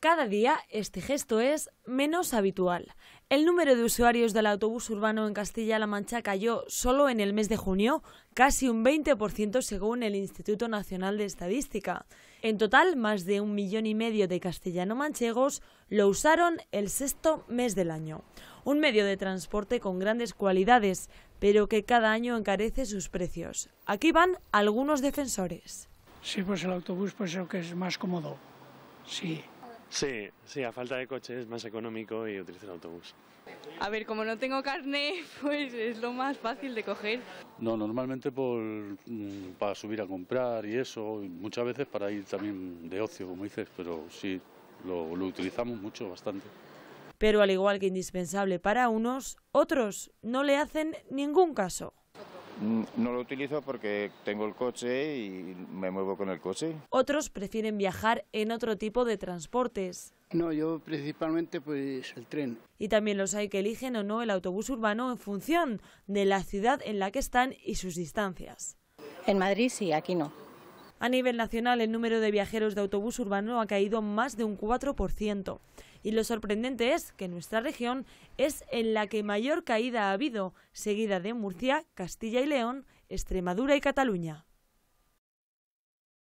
Cada día este gesto es menos habitual. El número de usuarios del autobús urbano en Castilla-La Mancha cayó solo en el mes de junio casi un 20% según el Instituto Nacional de Estadística. En total, más de un millón y medio de castellano-manchegos lo usaron el sexto mes del año. Un medio de transporte con grandes cualidades, pero que cada año encarece sus precios. Aquí van algunos defensores. Sí, pues el autobús pues que es más cómodo. Sí, Sí, sí, a falta de coche es más económico y utilizo el autobús. A ver, como no tengo carne, pues es lo más fácil de coger. No, normalmente por, mm, para subir a comprar y eso, muchas veces para ir también de ocio, como dices, pero sí, lo utilizamos mucho, bastante. Pero al igual que indispensable para unos, otros no le hacen ningún caso. No lo utilizo porque tengo el coche y me muevo con el coche. Otros prefieren viajar en otro tipo de transportes. No, yo principalmente pues el tren. Y también los hay que eligen o no el autobús urbano en función de la ciudad en la que están y sus distancias. En Madrid sí, aquí no. A nivel nacional, el número de viajeros de autobús urbano ha caído más de un 4%. Y lo sorprendente es que nuestra región es en la que mayor caída ha habido, seguida de Murcia, Castilla y León, Extremadura y Cataluña.